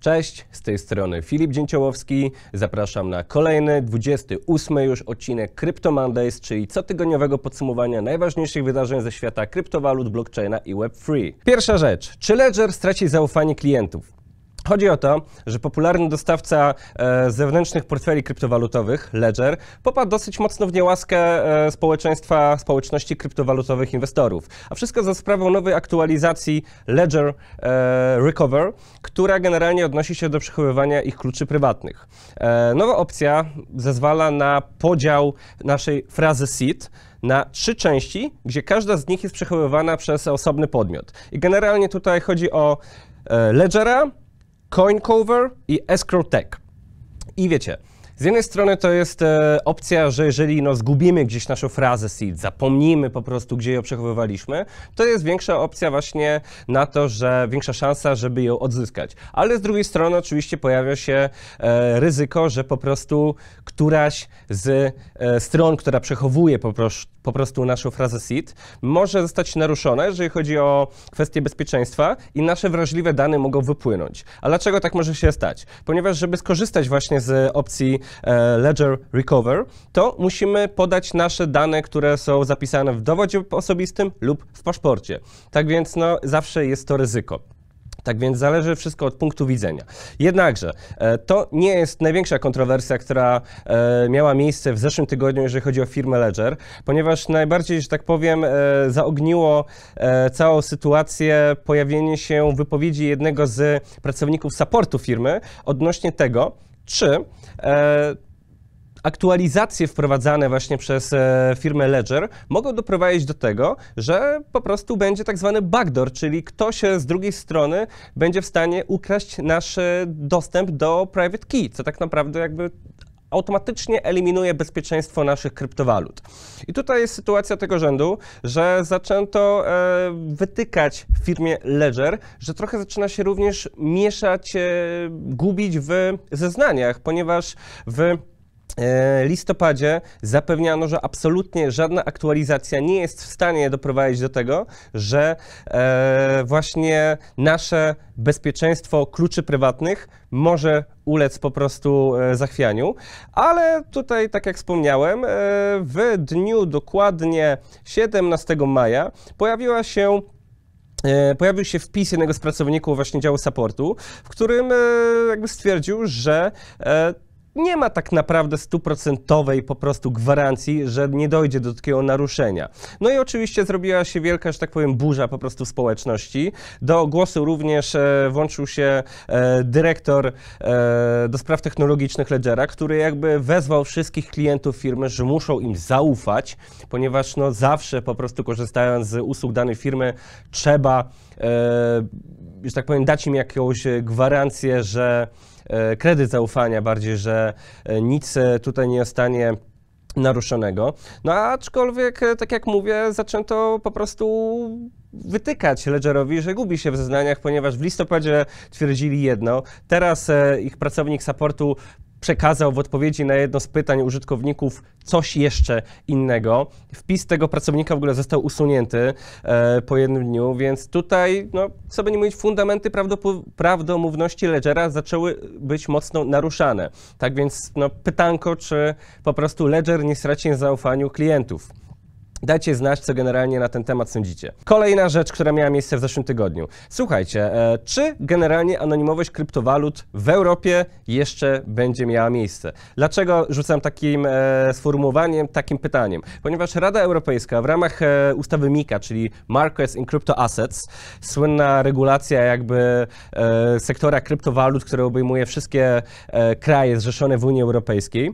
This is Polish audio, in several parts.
Cześć, z tej strony Filip Dzięciołowski. Zapraszam na kolejny, 28 już odcinek Crypto Mondays, czyli cotygodniowego podsumowania najważniejszych wydarzeń ze świata kryptowalut, blockchaina i Web3. Pierwsza rzecz. Czy Ledger straci zaufanie klientów? Chodzi o to, że popularny dostawca e, zewnętrznych portfeli kryptowalutowych, Ledger, popadł dosyć mocno w niełaskę e, społeczeństwa, społeczności kryptowalutowych inwestorów. A wszystko za sprawą nowej aktualizacji Ledger e, Recover, która generalnie odnosi się do przechowywania ich kluczy prywatnych. Nowa opcja zezwala na podział naszej frazy seed na trzy części, gdzie każda z nich jest przechowywana przez osobny podmiot. I generalnie tutaj chodzi o Ledgera, CoinCover i Escrow Tech. I wiecie, z jednej strony to jest e, opcja, że jeżeli no, zgubimy gdzieś naszą frazę seed, zapomnimy po prostu, gdzie ją przechowywaliśmy, to jest większa opcja właśnie na to, że większa szansa, żeby ją odzyskać. Ale z drugiej strony oczywiście pojawia się e, ryzyko, że po prostu któraś z e, stron, która przechowuje po, po prostu naszą frazę seed, może zostać naruszona, jeżeli chodzi o kwestie bezpieczeństwa i nasze wrażliwe dane mogą wypłynąć. A dlaczego tak może się stać? Ponieważ, żeby skorzystać właśnie z opcji E, Ledger Recover, to musimy podać nasze dane, które są zapisane w dowodzie osobistym lub w paszporcie. Tak więc no, zawsze jest to ryzyko. Tak więc zależy wszystko od punktu widzenia. Jednakże e, to nie jest największa kontrowersja, która e, miała miejsce w zeszłym tygodniu, jeżeli chodzi o firmę Ledger, ponieważ najbardziej, że tak powiem, zaogniło całą sytuację pojawienie się wypowiedzi jednego z pracowników supportu firmy odnośnie tego, czy E, aktualizacje wprowadzane właśnie przez e, firmę Ledger mogą doprowadzić do tego, że po prostu będzie tak zwany backdoor, czyli ktoś z drugiej strony będzie w stanie ukraść nasz e, dostęp do private key, co tak naprawdę jakby automatycznie eliminuje bezpieczeństwo naszych kryptowalut. I tutaj jest sytuacja tego rzędu, że zaczęto e, wytykać firmie Ledger, że trochę zaczyna się również mieszać, e, gubić w zeznaniach, ponieważ w E, listopadzie zapewniano, że absolutnie żadna aktualizacja nie jest w stanie doprowadzić do tego, że e, właśnie nasze bezpieczeństwo kluczy prywatnych może ulec po prostu e, zachwianiu. Ale tutaj, tak jak wspomniałem, w dniu dokładnie 17 maja pojawiła się pojawił się wpis jednego z pracowników właśnie działu supportu, w którym jakby stwierdził, że nie ma tak naprawdę stuprocentowej po prostu gwarancji, że nie dojdzie do takiego naruszenia. No i oczywiście zrobiła się wielka, że tak powiem, burza po prostu w społeczności. Do głosu również e, włączył się e, dyrektor e, do spraw technologicznych Ledgera, który jakby wezwał wszystkich klientów firmy, że muszą im zaufać, ponieważ no zawsze po prostu korzystając z usług danej firmy trzeba, że tak powiem, dać im jakąś gwarancję, że E, kredyt zaufania bardziej, że e, nic e, tutaj nie zostanie naruszonego. No aczkolwiek, tak jak mówię, zaczęto po prostu wytykać Ledgerowi, że gubi się w zeznaniach, ponieważ w listopadzie twierdzili jedno, teraz ich pracownik supportu przekazał w odpowiedzi na jedno z pytań użytkowników coś jeszcze innego. Wpis tego pracownika w ogóle został usunięty e, po jednym dniu, więc tutaj, no, co by nie mówić, fundamenty prawdomówności Ledgera zaczęły być mocno naruszane. Tak więc no, pytanko, czy po prostu Ledger nie straci na zaufaniu klientów. Dajcie znać, co generalnie na ten temat sądzicie. Kolejna rzecz, która miała miejsce w zeszłym tygodniu. Słuchajcie, e, czy generalnie anonimowość kryptowalut w Europie jeszcze będzie miała miejsce? Dlaczego rzucam takim e, sformułowaniem, takim pytaniem? Ponieważ Rada Europejska w ramach e, ustawy MICA, czyli Markets in Crypto Assets, słynna regulacja jakby e, sektora kryptowalut, która obejmuje wszystkie e, kraje zrzeszone w Unii Europejskiej,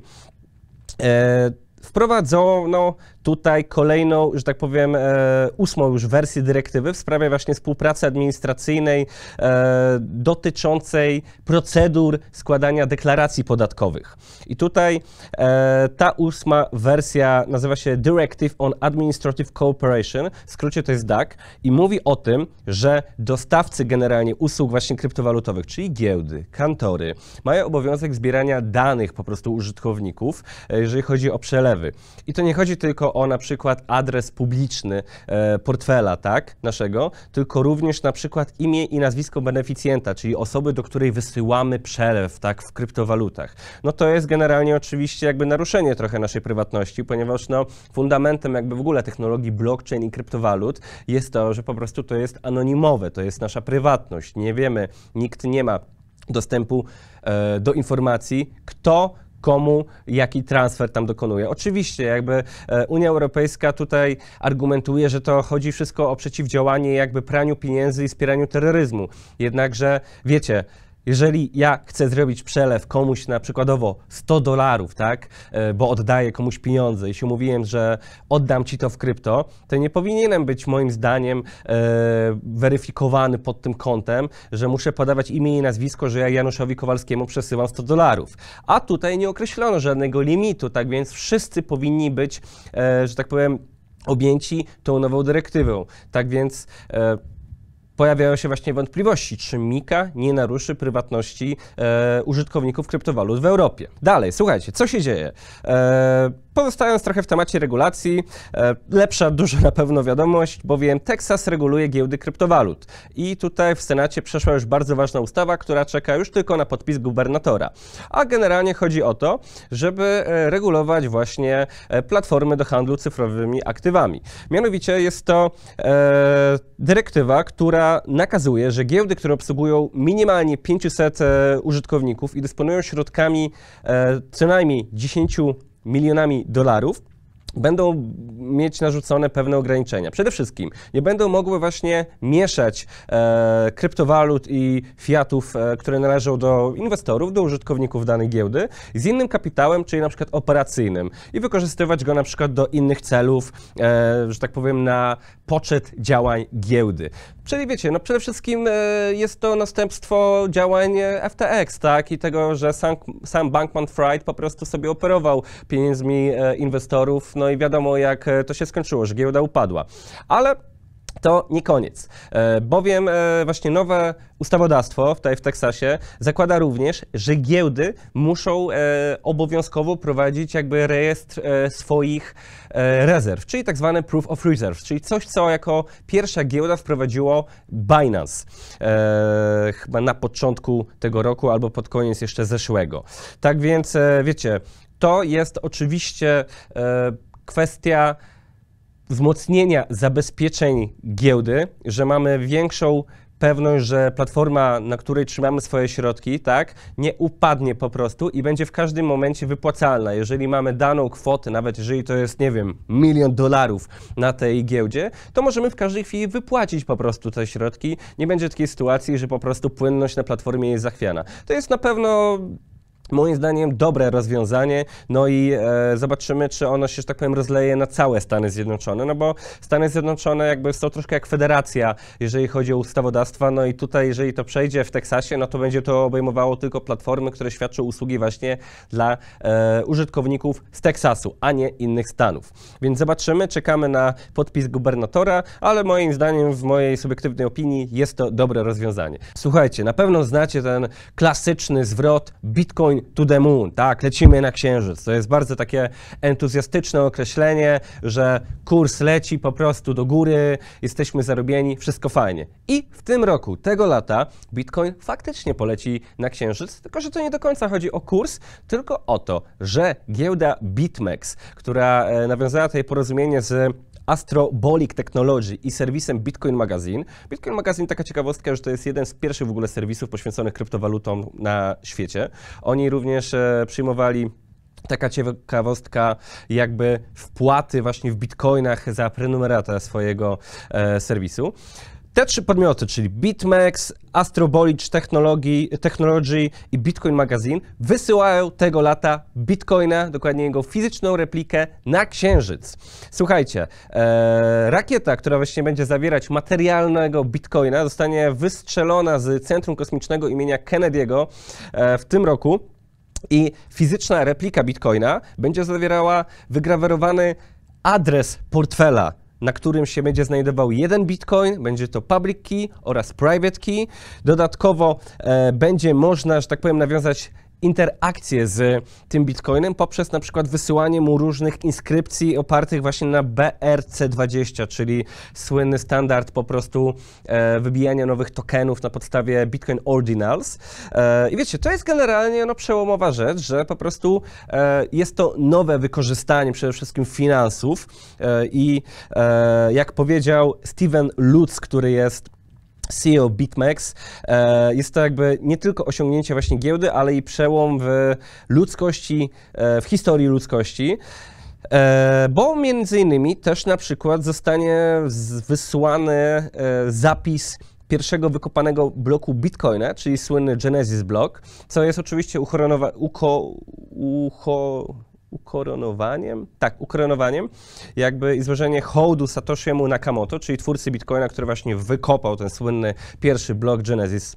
e, wprowadzono tutaj kolejną, że tak powiem, e, ósmą już wersję dyrektywy w sprawie właśnie współpracy administracyjnej e, dotyczącej procedur składania deklaracji podatkowych. I tutaj e, ta ósma wersja nazywa się Directive on Administrative Cooperation, w skrócie to jest DAC, i mówi o tym, że dostawcy generalnie usług właśnie kryptowalutowych, czyli giełdy, kantory, mają obowiązek zbierania danych po prostu użytkowników, e, jeżeli chodzi o przelewy. I to nie chodzi tylko o na przykład adres publiczny e, portfela, tak, naszego, tylko również na przykład imię i nazwisko beneficjenta, czyli osoby, do której wysyłamy przelew, tak, w kryptowalutach. No to jest generalnie oczywiście jakby naruszenie trochę naszej prywatności, ponieważ no fundamentem jakby w ogóle technologii blockchain i kryptowalut jest to, że po prostu to jest anonimowe, to jest nasza prywatność. Nie wiemy, nikt nie ma dostępu e, do informacji, kto komu jaki transfer tam dokonuje. Oczywiście jakby e, Unia Europejska tutaj argumentuje, że to chodzi wszystko o przeciwdziałanie jakby praniu pieniędzy i wspieraniu terroryzmu. Jednakże wiecie, jeżeli ja chcę zrobić przelew komuś na przykładowo 100 dolarów, tak, e, bo oddaję komuś pieniądze, jeśli mówiłem, że oddam ci to w krypto, to nie powinienem być moim zdaniem e, weryfikowany pod tym kątem, że muszę podawać imię i nazwisko, że ja Januszowi Kowalskiemu przesyłam 100 dolarów. A tutaj nie określono żadnego limitu, tak więc wszyscy powinni być, e, że tak powiem, objęci tą nową dyrektywą. Tak więc. E, pojawiają się właśnie wątpliwości, czy Mika nie naruszy prywatności e, użytkowników kryptowalut w Europie. Dalej, słuchajcie, co się dzieje? E, Pozostając trochę w temacie regulacji, e, lepsza dużo na pewno wiadomość, bowiem Teksas reguluje giełdy kryptowalut. I tutaj w Senacie przeszła już bardzo ważna ustawa, która czeka już tylko na podpis gubernatora. A generalnie chodzi o to, żeby e, regulować właśnie e, platformy do handlu cyfrowymi aktywami. Mianowicie jest to dyrektywa, która nakazuje, że giełdy, które obsługują minimalnie 500 użytkowników i dysponują środkami co najmniej 10 milionami dolarów, będą mieć narzucone pewne ograniczenia. Przede wszystkim nie będą mogły właśnie mieszać e, kryptowalut i fiatów, e, które należą do inwestorów, do użytkowników danej giełdy, z innym kapitałem, czyli na przykład operacyjnym i wykorzystywać go na przykład do innych celów, e, że tak powiem, na poczet działań giełdy. Czyli wiecie, no przede wszystkim e, jest to następstwo działań e, FTX, tak, i tego, że sam, sam Bankman-Fried po prostu sobie operował pieniędzmi e, inwestorów, no i wiadomo jak to się skończyło, że giełda upadła. Ale to nie koniec, e, bowiem e, właśnie nowe ustawodawstwo tutaj w Teksasie zakłada również, że giełdy muszą e, obowiązkowo prowadzić jakby rejestr swoich rezerw, czyli tak zwane proof of reserve, czyli coś, co jako pierwsza giełda wprowadziło Binance chyba na początku tego roku albo pod koniec jeszcze zeszłego. Tak więc wiecie, to jest oczywiście kwestia wzmocnienia zabezpieczeń giełdy, że mamy większą pewność, że platforma, na której trzymamy swoje środki, tak, nie upadnie po prostu i będzie w każdym momencie wypłacalna. Jeżeli mamy daną kwotę, nawet jeżeli to jest, nie wiem, milion dolarów na tej giełdzie, to możemy w każdej chwili wypłacić po prostu te środki. Nie będzie takiej sytuacji, że po prostu płynność na platformie jest zachwiana. To jest na pewno moim zdaniem dobre rozwiązanie, no i e, zobaczymy, czy ono się, że tak powiem, rozleje na całe Stany Zjednoczone, no bo Stany Zjednoczone jakby są troszkę jak federacja, jeżeli chodzi o ustawodawstwa, no i tutaj, jeżeli to przejdzie w Teksasie, no to będzie to obejmowało tylko platformy, które świadczą usługi właśnie dla e, użytkowników z Teksasu, a nie innych Stanów. Więc zobaczymy, czekamy na podpis gubernatora, ale moim zdaniem, w mojej subiektywnej opinii, jest to dobre rozwiązanie. Słuchajcie, na pewno znacie ten klasyczny zwrot Bitcoin to the moon, tak, lecimy na księżyc. To jest bardzo takie entuzjastyczne określenie, że kurs leci po prostu do góry, jesteśmy zarobieni, wszystko fajnie. I w tym roku, tego lata, Bitcoin faktycznie poleci na księżyc, tylko że to nie do końca chodzi o kurs, tylko o to, że giełda BitMEX, która e, nawiązała tutaj porozumienie z Astrobolic Technology i serwisem Bitcoin Magazine. Bitcoin Magazine, taka ciekawostka, że to jest jeden z pierwszych w ogóle serwisów poświęconych kryptowalutom na świecie. Oni również e, przyjmowali taka ciekawostka, jakby wpłaty właśnie w bitcoinach za prenumeratę swojego e, serwisu. Te trzy podmioty, czyli BitMEX, Astrobolic Technology, Technology i Bitcoin Magazine, wysyłają tego lata Bitcoina, dokładnie jego fizyczną replikę, na Księżyc. Słuchajcie, e, rakieta, która właśnie będzie zawierać materialnego Bitcoina, zostanie wystrzelona z Centrum Kosmicznego imienia Kennedy'ego e, w tym roku. I fizyczna replika Bitcoina będzie zawierała wygrawerowany adres portfela na którym się będzie znajdował jeden bitcoin, będzie to public key oraz private key. Dodatkowo e, będzie można, że tak powiem, nawiązać interakcję z tym bitcoinem poprzez na przykład wysyłanie mu różnych inskrypcji opartych właśnie na BRC20, czyli słynny standard po prostu e, wybijania nowych tokenów na podstawie Bitcoin Ordinals. E, I wiecie, to jest generalnie no, przełomowa rzecz, że po prostu e, jest to nowe wykorzystanie przede wszystkim finansów e, i e, jak powiedział Steven Lutz, który jest CEO BitMEX. E, jest to jakby nie tylko osiągnięcie właśnie giełdy, ale i przełom w ludzkości, e, w historii ludzkości. E, bo między innymi też na przykład zostanie wysłany zapis pierwszego wykopanego bloku Bitcoina, czyli słynny Genesis blok, co jest oczywiście uchronowa, uko- ucho- ukoronowaniem, tak, ukoronowaniem jakby i złożenie hołdu Satoshiemu Nakamoto, czyli twórcy Bitcoina, który właśnie wykopał ten słynny pierwszy blok Genesis.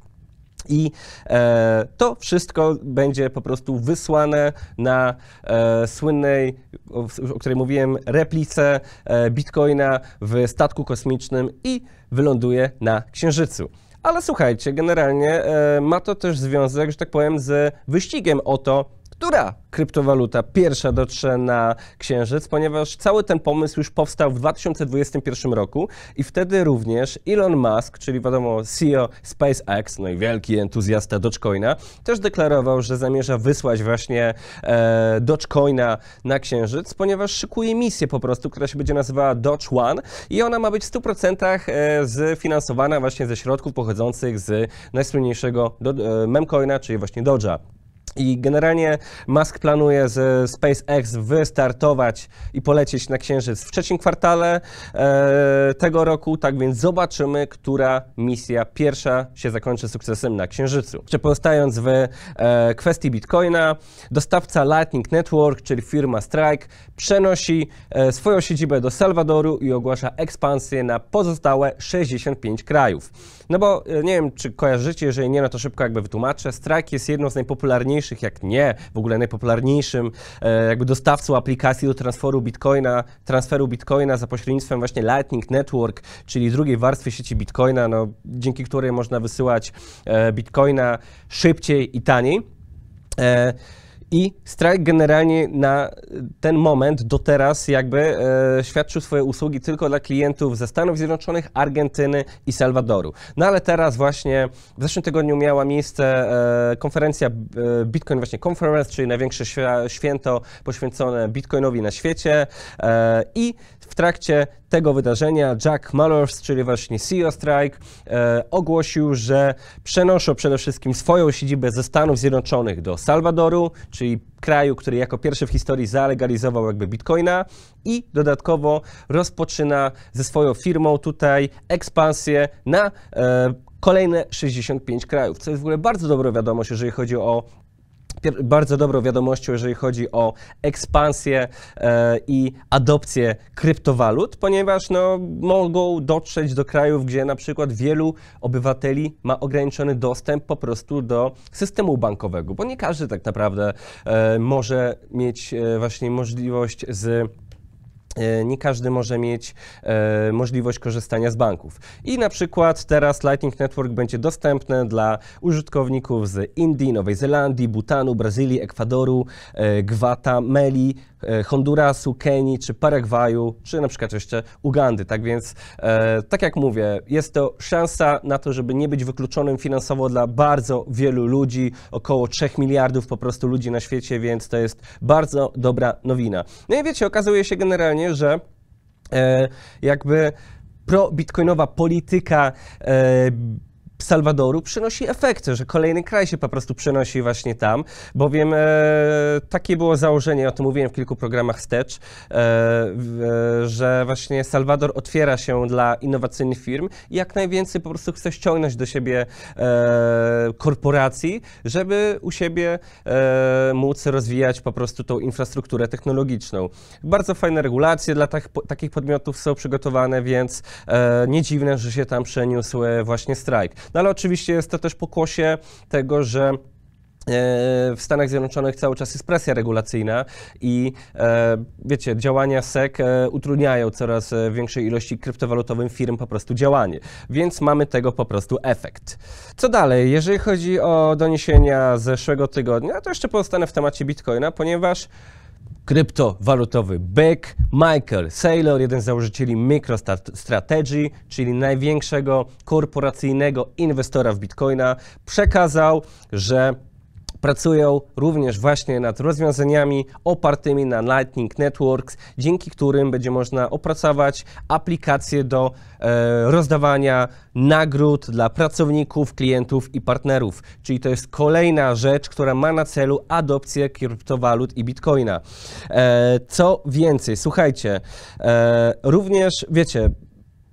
I e, to wszystko będzie po prostu wysłane na e, słynnej, o, o, której mówiłem, replice e, Bitcoina w statku kosmicznym i wyląduje na Księżycu. Ale słuchajcie, generalnie e, ma to też związek, że tak powiem, z wyścigiem o to, która kryptowaluta pierwsza dotrze na Księżyc, ponieważ cały ten pomysł już powstał w 2021 roku i wtedy również Elon Musk, czyli wiadomo CEO SpaceX, no i wielki entuzjasta Dogecoina, też deklarował, że zamierza wysłać właśnie e, Dogecoina na Księżyc, ponieważ szykuje misję po prostu, która się będzie nazywała Doge One i ona ma być w 100% e, zfinansowana właśnie ze środków pochodzących z najsłynniejszego do, e, memcoina, czyli właśnie Doge'a. I generalnie Musk planuje z SpaceX wystartować i polecieć na Księżyc w trzecim kwartale e, tego roku, tak więc zobaczymy, która misja pierwsza się zakończy sukcesem na Księżycu. Czy pozostając w e, kwestii Bitcoina, dostawca Lightning Network, czyli firma Strike, przenosi e, swoją siedzibę do Salwadoru i ogłasza ekspansję na pozostałe 65 krajów. No bo e, nie wiem, czy kojarzycie, jeżeli nie, no to szybko jakby wytłumaczę. Strike jest jedną z najpopularniejszych, jak nie, w ogóle najpopularniejszym e, jakby dostawcą aplikacji do transferu bitcoina, transferu bitcoina za pośrednictwem właśnie Lightning Network, czyli drugiej warstwy sieci bitcoina, no, dzięki której można wysyłać e, bitcoina szybciej i taniej. I strajk generalnie na ten moment, do teraz, jakby e, świadczył swoje usługi tylko dla klientów ze Stanów Zjednoczonych, Argentyny i Salwadoru. No ale teraz właśnie w zeszłym tygodniu miała miejsce e, konferencja e, Bitcoin właśnie Conference, czyli największe święto poświęcone Bitcoinowi na świecie e, i w trakcie tego wydarzenia Jack Mallers, czyli właśnie CEO Strike, e, ogłosił, że przenoszą przede wszystkim swoją siedzibę ze Stanów Zjednoczonych do Salwadoru, czyli kraju, który jako pierwszy w historii zalegalizował jakby bitcoina i dodatkowo rozpoczyna ze swoją firmą tutaj ekspansję na e, kolejne 65 krajów, co jest w ogóle bardzo dobra wiadomość, jeżeli chodzi o bardzo dobrą wiadomością, jeżeli chodzi o ekspansję e, i adopcję kryptowalut, ponieważ no, mogą dotrzeć do krajów, gdzie na przykład wielu obywateli ma ograniczony dostęp po prostu do systemu bankowego, bo nie każdy tak naprawdę e, może mieć e, właśnie możliwość z E, nie każdy może mieć e, możliwość korzystania z banków. I na przykład teraz Lightning Network będzie dostępne dla użytkowników z Indii, Nowej Zelandii, Butanu, Brazylii, Ekwadoru, Gwatemali. Gwata, E, Hondurasu, Kenii czy Paragwaju, czy na przykład jeszcze Ugandy. Tak więc, e, tak jak mówię, jest to szansa na to, żeby nie być wykluczonym finansowo dla bardzo wielu ludzi, około 3 miliardów po prostu ludzi na świecie, więc to jest bardzo dobra nowina. No i wiecie, okazuje się generalnie, że e, jakby pro-bitcoinowa polityka Salwadoru przynosi efekty, że kolejny kraj się po prostu przenosi właśnie tam, bowiem e, takie było założenie, o tym mówiłem w kilku programach wstecz, e, e, że właśnie Salwador otwiera się dla innowacyjnych firm i jak najwięcej po prostu chce ściągnąć do siebie e, korporacji, żeby u siebie e, móc rozwijać po prostu tą infrastrukturę technologiczną. Bardzo fajne regulacje dla tak, po, takich podmiotów są przygotowane, więc e, nie dziwne, że się tam przeniósł e, właśnie strajk. No ale oczywiście jest to też pokłosie tego, że e, w Stanach Zjednoczonych cały czas jest presja regulacyjna i e, wiecie, działania SEC e, utrudniają coraz większej ilości kryptowalutowym firm po prostu działanie, więc mamy tego po prostu efekt. Co dalej? Jeżeli chodzi o doniesienia z zeszłego tygodnia, to jeszcze pozostanę w temacie Bitcoina, ponieważ kryptowalutowy byk, Michael Saylor, jeden z założycieli MicroStrategy, czyli największego korporacyjnego inwestora w bitcoina, przekazał, że pracują również właśnie nad rozwiązaniami opartymi na Lightning Networks, dzięki którym będzie można opracować aplikacje do e, rozdawania nagród dla pracowników, klientów i partnerów. Czyli to jest kolejna rzecz, która ma na celu adopcję kryptowalut i bitcoina. E, co więcej, słuchajcie, e, również wiecie,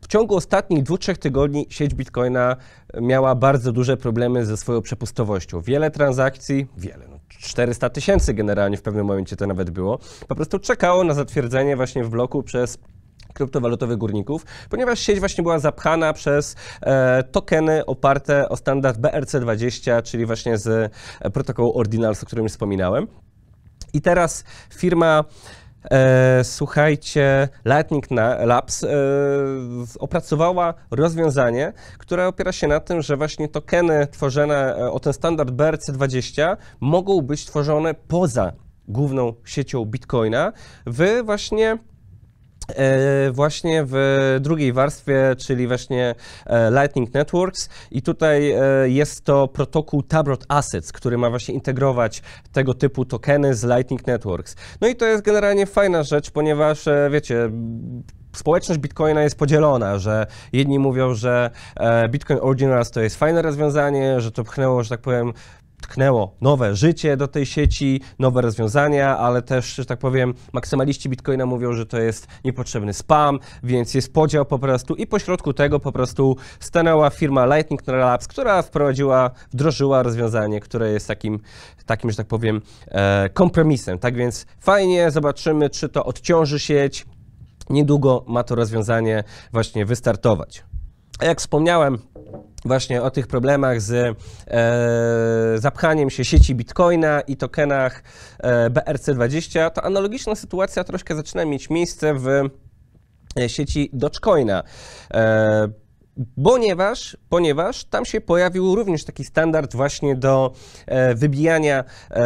w ciągu ostatnich dwóch trzech tygodni sieć Bitcoina miała bardzo duże problemy ze swoją przepustowością. Wiele transakcji, wiele, no 400 tysięcy generalnie w pewnym momencie to nawet było, po prostu czekało na zatwierdzenie właśnie w bloku przez kryptowalutowych górników, ponieważ sieć właśnie była zapchana przez e, tokeny oparte o standard BRC20, czyli właśnie z e, protokołu Ordinals, o którym wspominałem. I teraz firma E, słuchajcie, Lightning Labs e, opracowała rozwiązanie, które opiera się na tym, że właśnie tokeny tworzone e, o ten standard BRC20 mogą być tworzone poza główną siecią Bitcoina w właśnie E, właśnie w drugiej warstwie, czyli właśnie e, Lightning Networks i tutaj e, jest to protokół Tabrot Assets, który ma właśnie integrować tego typu tokeny z Lightning Networks. No i to jest generalnie fajna rzecz, ponieważ wiecie, społeczność Bitcoina jest podzielona, że jedni mówią, że Bitcoin Originals to jest fajne rozwiązanie, że to pchnęło, że tak powiem, tknęło nowe życie do tej sieci, nowe rozwiązania, ale też, że tak powiem, maksymaliści Bitcoina mówią, że to jest niepotrzebny spam, więc jest podział po prostu i pośrodku tego po prostu stanęła firma Lightning Labs, która wprowadziła, wdrożyła rozwiązanie, które jest takim, takim że tak powiem, e, kompromisem. Tak więc fajnie, zobaczymy, czy to odciąży sieć. Niedługo ma to rozwiązanie właśnie wystartować. A jak wspomniałem, właśnie o tych problemach z e, zapchaniem się sieci Bitcoina i tokenach e, BRC20, to analogiczna sytuacja troszkę zaczyna mieć miejsce w e, sieci Dogecoina. E, ponieważ, ponieważ tam się pojawił również taki standard właśnie do e, wybijania e,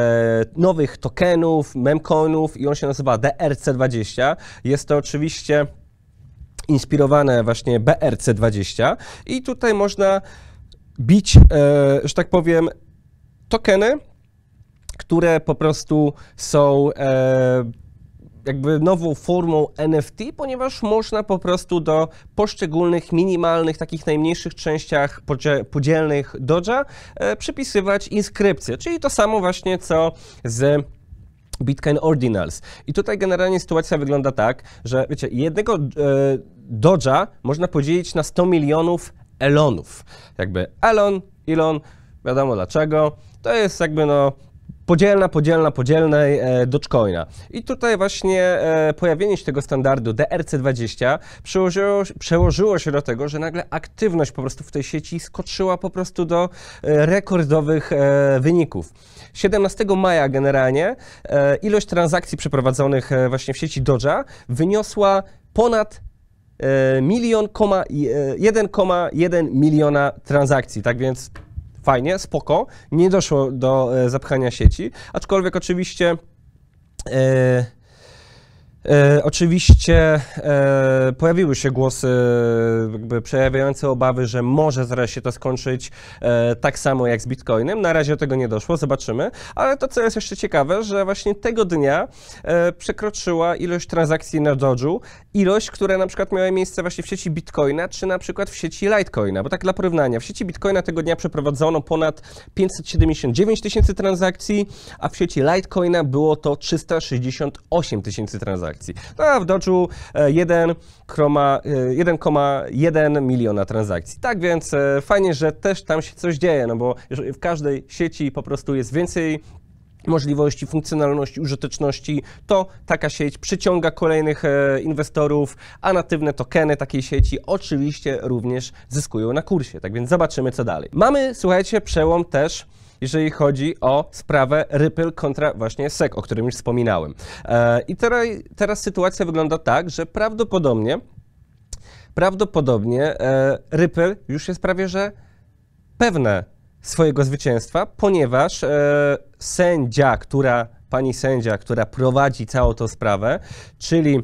nowych tokenów, memcoinów i on się nazywa DRC20. Jest to oczywiście inspirowane właśnie BRC20 i tutaj można bić, e, że tak powiem, tokeny, które po prostu są e, jakby nową formą NFT, ponieważ można po prostu do poszczególnych, minimalnych, takich najmniejszych częściach podzielnych Doja e, przypisywać inskrypcje, czyli to samo właśnie co z Bitcoin Ordinals. I tutaj generalnie sytuacja wygląda tak, że wiecie, jednego Dodge'a można podzielić na 100 milionów Elonów. Jakby Elon, Elon, wiadomo dlaczego. To jest jakby no podzielna, podzielna, podzielnej e, Dogecoina. I tutaj właśnie e, pojawienie się tego standardu DRC20 przełożyło, przełożyło, się do tego, że nagle aktywność po prostu w tej sieci skoczyła po prostu do e, rekordowych wyników. 17 maja generalnie ilość transakcji przeprowadzonych właśnie w sieci Doge'a wyniosła ponad E, milion, 1,1 e, miliona transakcji. Tak więc fajnie, spoko. Nie doszło do e, zapchania sieci, aczkolwiek oczywiście. E, oczywiście e, pojawiły się głosy jakby przejawiające obawy, że może zaraz się to skończyć e, tak samo jak z Bitcoinem. Na razie do tego nie doszło, zobaczymy. Ale to, co jest jeszcze ciekawe, że właśnie tego dnia przekroczyła ilość transakcji na Doge'u ilość, które na przykład miały miejsce właśnie w sieci Bitcoina, czy na przykład w sieci Litecoina. Bo tak dla porównania, w sieci Bitcoina tego dnia przeprowadzono ponad 579 tysięcy transakcji, a w sieci Litecoina było to 368 tysięcy transakcji. No a w Doge'u 1,1 e, e, miliona transakcji. Tak więc e, fajnie, że też tam się coś dzieje, no bo w każdej sieci po prostu jest więcej możliwości funkcjonalności, użyteczności, to taka sieć przyciąga kolejnych e, inwestorów, a natywne tokeny takiej sieci oczywiście również zyskują na kursie. Tak więc zobaczymy, co dalej. Mamy, słuchajcie, przełom też jeżeli chodzi o sprawę Ripple kontra właśnie SEC, o którym już wspominałem. E, I teraz, teraz sytuacja wygląda tak, że prawdopodobnie, prawdopodobnie e, Ripple już jest prawie że pewne swojego zwycięstwa, ponieważ e, sędzia, która, pani sędzia, która prowadzi całą tą sprawę, czyli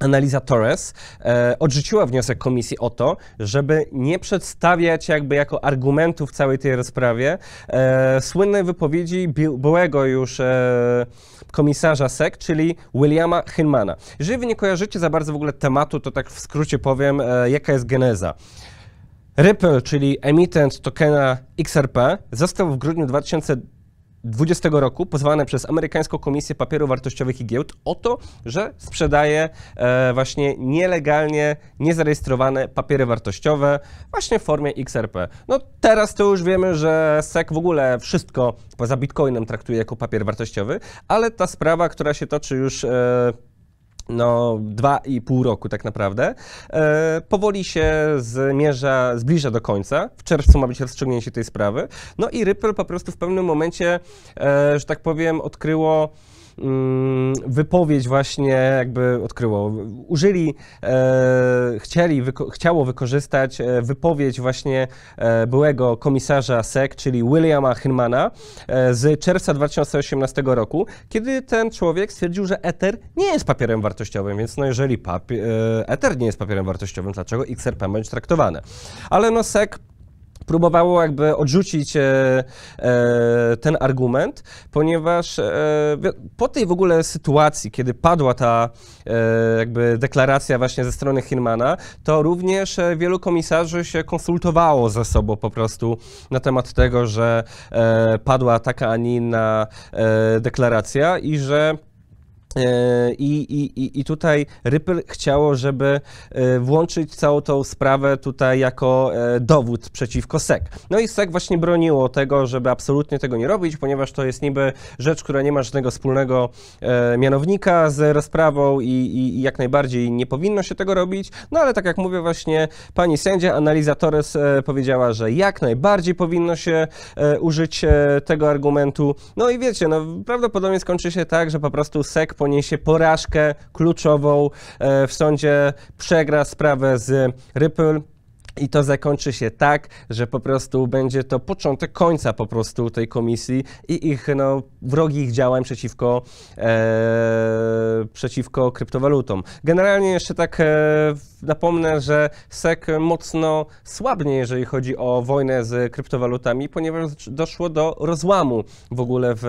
Analiza Torres e, odrzuciła wniosek komisji o to, żeby nie przedstawiać jakby jako argumentów całej tej rozprawie e, słynnej wypowiedzi byłego już e, komisarza SEC, czyli Williama Hillmana. Jeżeli wy nie kojarzycie za bardzo w ogóle tematu, to tak w skrócie powiem, e, jaka jest geneza. Ripple, czyli emitent tokena XRP, został w grudniu 2020 roku pozwany przez amerykańską komisję papierów wartościowych i giełd o to, że sprzedaje e, właśnie nielegalnie niezarejestrowane papiery wartościowe właśnie w formie XRP. No teraz to już wiemy, że SEC w ogóle wszystko poza bitcoinem traktuje jako papier wartościowy, ale ta sprawa, która się toczy już e, no, dwa i pół roku tak naprawdę, e, powoli się zmierza, zbliża do końca. W czerwcu ma być rozstrzygnięcie tej sprawy. No i Ripple po prostu w pewnym momencie, e, że tak powiem, odkryło Mm, wypowiedź właśnie jakby odkryło. Użyli, e, chcieli, wyko chciało wykorzystać e, wypowiedź właśnie e, byłego komisarza SEC, czyli Williama Hinmana e, z czerwca 2018 roku, kiedy ten człowiek stwierdził, że Ether nie jest papierem wartościowym, więc no jeżeli eter Ether nie jest papierem wartościowym, dlaczego XRP ma być traktowane? Ale no SEC próbowało jakby odrzucić e, e, ten argument, ponieważ e, po tej w ogóle sytuacji, kiedy padła ta jakby deklaracja właśnie ze strony Hirmana, to również wielu komisarzy się konsultowało ze sobą po prostu na temat tego, że padła taka, a nie inna deklaracja i że E, I, i, I tutaj Ripple chciało, żeby e, włączyć całą tą sprawę tutaj jako e, dowód przeciwko SEC. No i SEC właśnie broniło tego, żeby absolutnie tego nie robić, ponieważ to jest niby rzecz, która nie ma żadnego wspólnego mianownika z rozprawą i, i jak najbardziej nie powinno się tego robić. No ale tak jak mówię właśnie, pani sędzia Analiza Torres powiedziała, że jak najbardziej powinno się użyć tego argumentu. No i wiecie, no prawdopodobnie skończy się tak, że po prostu SEC poniesie porażkę kluczową e, w sądzie, przegra sprawę z Ripple. I to zakończy się tak, że po prostu będzie to początek końca po prostu tej komisji i ich no, wrogich działań przeciwko, e, przeciwko kryptowalutom. Generalnie jeszcze tak e, napomnę, że SEC mocno słabnie, jeżeli chodzi o wojnę z kryptowalutami, ponieważ doszło do rozłamu w ogóle w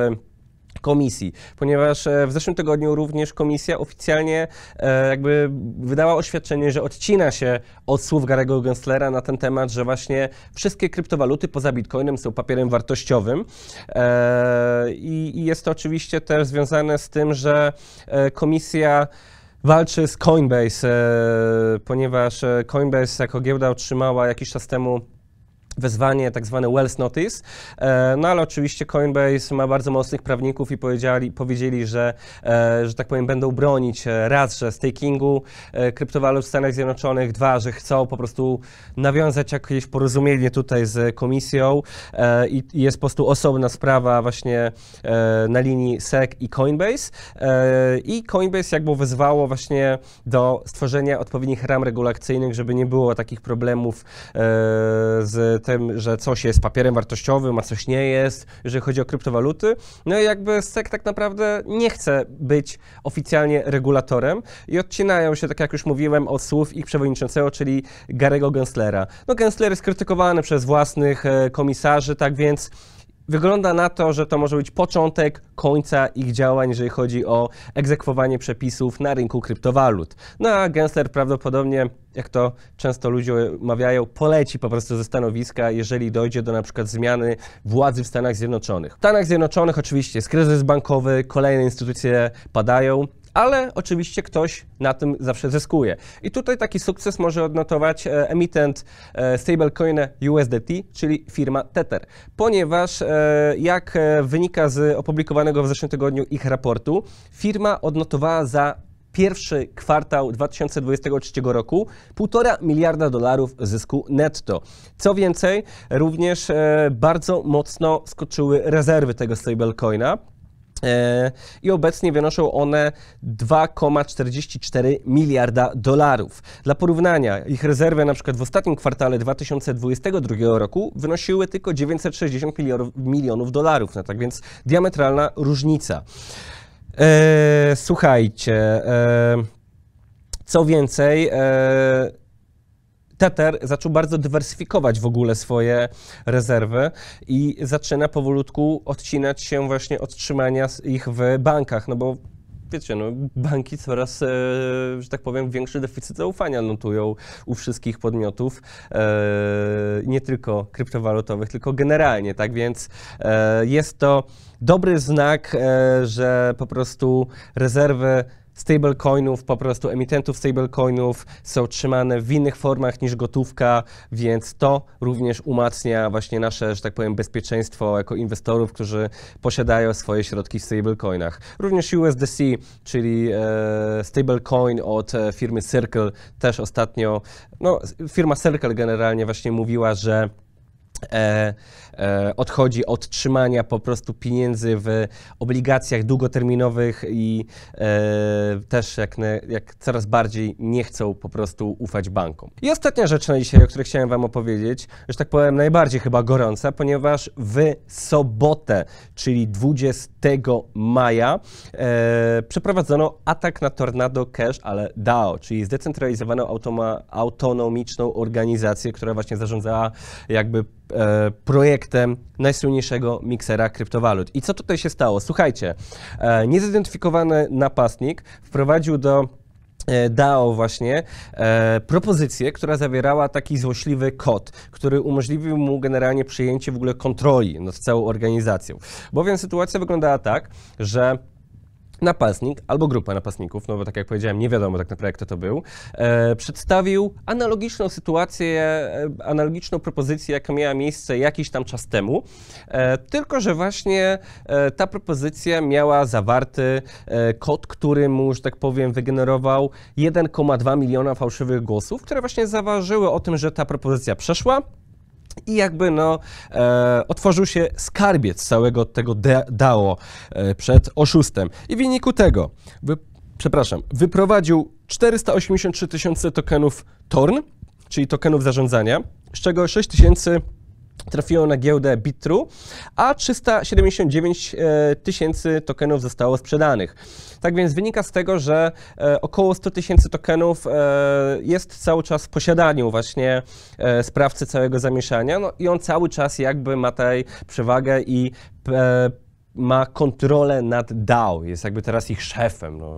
komisji, ponieważ e, w zeszłym tygodniu również komisja oficjalnie e, jakby wydała oświadczenie, że odcina się od słów Garego Genslera na ten temat, że właśnie wszystkie kryptowaluty poza bitcoinem są papierem wartościowym. E, I jest to oczywiście też związane z tym, że komisja walczy z Coinbase, ponieważ Coinbase jako giełda otrzymała jakiś czas temu wezwanie tak zwane Wells Notice, e, no ale oczywiście Coinbase ma bardzo mocnych prawników i powiedzieli, powiedzieli że, e, że tak powiem będą bronić e, raz, że stakingu kryptowalut w Stanach Zjednoczonych, dwa, że chcą po prostu nawiązać jakieś porozumienie tutaj z komisją i jest po prostu osobna sprawa właśnie na linii SEC i Coinbase i Coinbase jakby wezwało właśnie do stworzenia odpowiednich ram regulacyjnych, żeby nie było takich problemów z tym, że coś jest papierem wartościowym, a coś nie jest, jeżeli chodzi o kryptowaluty. No i jakby SEC tak naprawdę nie chce być oficjalnie regulatorem i odcinają się, tak jak już mówiłem, od słów ich przewodniczącego, czyli Garego Genslera. No Gensler jest krytykowany przez własnych e, komisarzy, tak więc Wygląda na to, że to może być początek końca ich działań, jeżeli chodzi o egzekwowanie przepisów na rynku kryptowalut. No a Gensler prawdopodobnie, jak to często ludzie mawiają, poleci po prostu ze stanowiska, jeżeli dojdzie do na przykład zmiany władzy w Stanach Zjednoczonych. W Stanach Zjednoczonych oczywiście jest kryzys bankowy, kolejne instytucje padają, ale oczywiście ktoś na tym zawsze zyskuje. I tutaj taki sukces może odnotować e, emitent e, stablecoin USDT, czyli firma Tether, ponieważ e, jak wynika z opublikowanego w zeszłym tygodniu ich raportu, firma odnotowała za pierwszy kwartał 2023 roku 1,5 miliarda dolarów zysku netto. Co więcej, również bardzo mocno skoczyły rezerwy tego stablecoina. E, i obecnie wynoszą one 2,44 miliarda dolarów. Dla porównania, ich rezerwy na przykład w ostatnim kwartale 2022 roku wynosiły tylko 960 milionów, milionów dolarów, no tak więc diametralna różnica. E, słuchajcie, e, co więcej, eee, Tether zaczął bardzo dywersyfikować w ogóle swoje rezerwy i zaczyna powolutku odcinać się właśnie od trzymania ich w bankach, no bo wiecie, no, banki coraz, e, że tak powiem, większy deficyt zaufania notują u wszystkich podmiotów, e, nie tylko kryptowalutowych, tylko generalnie, tak więc e, jest to dobry znak, że po prostu rezerwy stablecoinów, po prostu emitentów stablecoinów są trzymane w innych formach niż gotówka, więc to również umacnia właśnie nasze, że tak powiem, bezpieczeństwo jako inwestorów, którzy posiadają swoje środki w stablecoinach. Również USDC, czyli e, stablecoin od e, firmy Circle, też ostatnio, no firma Circle generalnie właśnie mówiła, że e, E, odchodzi od trzymania po prostu pieniędzy w obligacjach długoterminowych i e, też jak, jak coraz bardziej nie chcą po prostu ufać bankom. I ostatnia rzecz na dzisiaj, o której chciałem Wam opowiedzieć, że tak powiem najbardziej chyba gorąca, ponieważ w sobotę, czyli 20 maja, e, przeprowadzono atak na Tornado Cash, ale DAO, czyli zdecentralizowaną autonomiczną organizację, która właśnie zarządzała jakby e, projektem projektem najsłynniejszego miksera kryptowalut. I co tutaj się stało? Słuchajcie, e, niezidentyfikowany napastnik wprowadził do e, DAO właśnie e, propozycję, która zawierała taki złośliwy kod, który umożliwił mu generalnie przejęcie w ogóle kontroli nad całą organizacją. Bowiem sytuacja wyglądała tak, że napastnik albo grupa napastników, no bo tak jak powiedziałem, nie wiadomo tak naprawdę kto to był, e, przedstawił analogiczną sytuację, e, analogiczną propozycję, jaka miała miejsce jakiś tam czas temu, e, tylko że właśnie e, ta propozycja miała zawarty e, kod, który mu, że tak powiem, wygenerował 1,2 miliona fałszywych głosów, które właśnie zaważyły o tym, że ta propozycja przeszła, i jakby no, e, otworzył się skarbiec całego tego dało e, przed oszustem. I w wyniku tego, wy, przepraszam, wyprowadził 483 tysiące tokenów TORN, czyli tokenów zarządzania, z czego 6 tysięcy trafiło na giełdę Bitru, a 379 e, tysięcy tokenów zostało sprzedanych. Tak więc wynika z tego, że e, około 100 tysięcy tokenów e, jest cały czas w posiadaniu właśnie sprawcy całego zamieszania no i on cały czas jakby ma tej przewagę i ma kontrolę nad DAO, jest jakby teraz ich szefem. No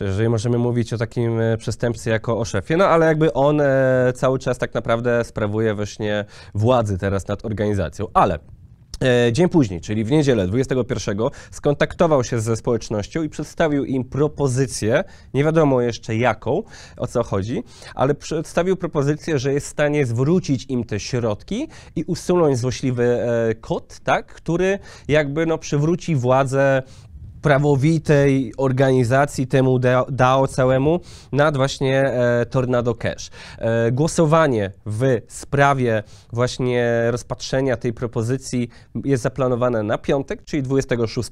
jeżeli możemy mówić o takim e, przestępcy jako o szefie, no ale jakby on e, cały czas tak naprawdę sprawuje właśnie władzy teraz nad organizacją. Ale e, Dzień później, czyli w niedzielę 21, skontaktował się ze społecznością i przedstawił im propozycję, nie wiadomo jeszcze jaką, o co chodzi, ale przedstawił propozycję, że jest w stanie zwrócić im te środki i usunąć złośliwy kod, tak, który jakby no, przywróci władzę prawowitej organizacji temu DAO całemu nad właśnie e, Tornado Cash. E, głosowanie w sprawie właśnie rozpatrzenia tej propozycji jest zaplanowane na piątek, czyli 26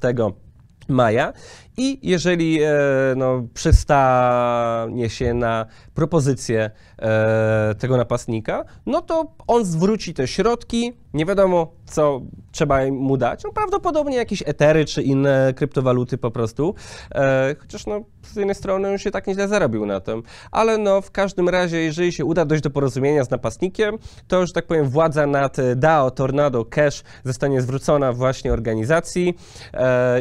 maja i jeżeli e, no, przystanie się na propozycję e, tego napastnika, no to on zwróci te środki, nie wiadomo co trzeba mu dać, no, prawdopodobnie jakieś etery czy inne kryptowaluty po prostu, e, chociaż no, z jednej strony on się tak nieźle zarobił na tym, ale no w każdym razie, jeżeli się uda dojść do porozumienia z napastnikiem, to, już tak powiem, władza nad DAO, Tornado, Cash zostanie zwrócona właśnie organizacji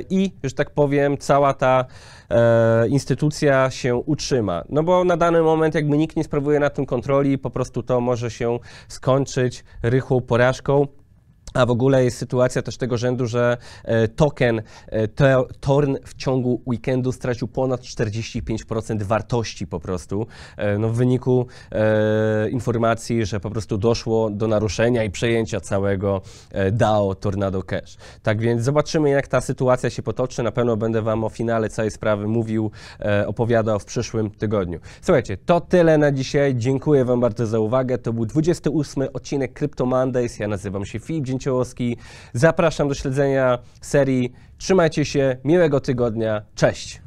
i, że tak powiem, cała cała ta e, instytucja się utrzyma. No bo na dany moment jakby nikt nie sprawuje na tym kontroli, po prostu to może się skończyć rychłą porażką. A w ogóle jest sytuacja też tego rzędu, że e, token e, Torn w ciągu weekendu stracił ponad 45% wartości po prostu. E, no w wyniku informacji, że po prostu doszło do naruszenia i przejęcia całego DAO Tornado Cash. Tak więc zobaczymy, jak ta sytuacja się potoczy. Na pewno będę Wam o finale całej sprawy mówił, opowiadał w przyszłym tygodniu. Słuchajcie, to tyle na dzisiaj. Dziękuję Wam bardzo za uwagę. To był 28 odcinek Crypto Mondays. Ja nazywam się Filip Pięciołoski. Zapraszam do śledzenia serii. Trzymajcie się, miłego tygodnia, cześć!